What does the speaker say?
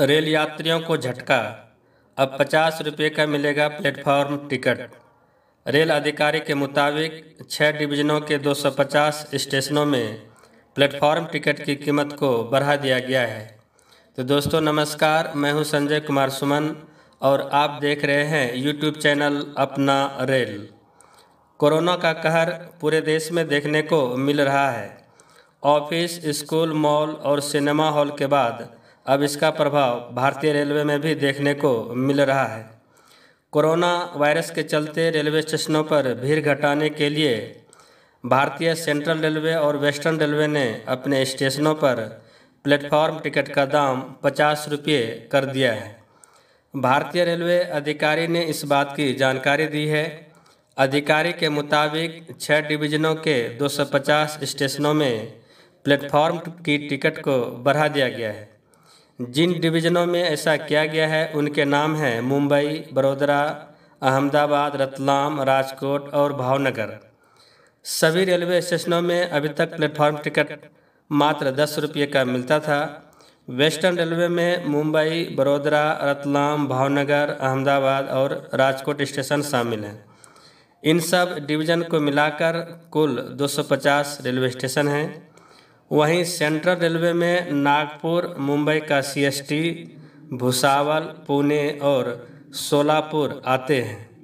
rail यात्रियों को झटका अब पचास रुपये का मिलेगा प्लेटफॉर्म टिकट रेल अधिकारी के मुताबिक छः डिवीजनों के 250 स्टेशनों में प्लेटफॉर्म टिकट की कीमत को बढ़ा दिया गया है तो दोस्तों नमस्कार मैं हूं संजय कुमार सुमन और आप देख रहे हैं यूट्यूब चैनल अपना रेल कोरोना का कहर पूरे देश में देखने को मिल रहा है ऑफिस स्कूल मॉल और सिनेमा हॉल के बाद अब इसका प्रभाव भारतीय रेलवे में भी देखने को मिल रहा है कोरोना वायरस के चलते रेलवे स्टेशनों पर भीड़ घटाने के लिए भारतीय सेंट्रल रेलवे और वेस्टर्न रेलवे ने अपने स्टेशनों पर प्लेटफॉर्म टिकट का दाम पचास रुपये कर दिया है भारतीय रेलवे अधिकारी ने इस बात की जानकारी दी है अधिकारी के मुताबिक छः डिवीजनों के 250 स्टेशनों में प्लेटफॉर्म की टिकट को बढ़ा दिया गया है जिन डिवीज़नों में ऐसा किया गया है उनके नाम हैं मुंबई बड़ोदरा अहमदाबाद रतलाम राजकोट और भावनगर सभी रेलवे स्टेशनों में अभी तक प्लेटफॉर्म टिकट मात्र दस रुपये का मिलता था वेस्टर्न रेलवे में मुंबई बड़ोदरा रतलाम भावनगर अहमदाबाद और राजकोट स्टेशन शामिल हैं इन सब डिवीज़न को मिलाकर कुल 250 रेलवे स्टेशन हैं वहीं सेंट्रल रेलवे में नागपुर मुंबई का सीएसटी भुसावल पुणे और सोलापुर आते हैं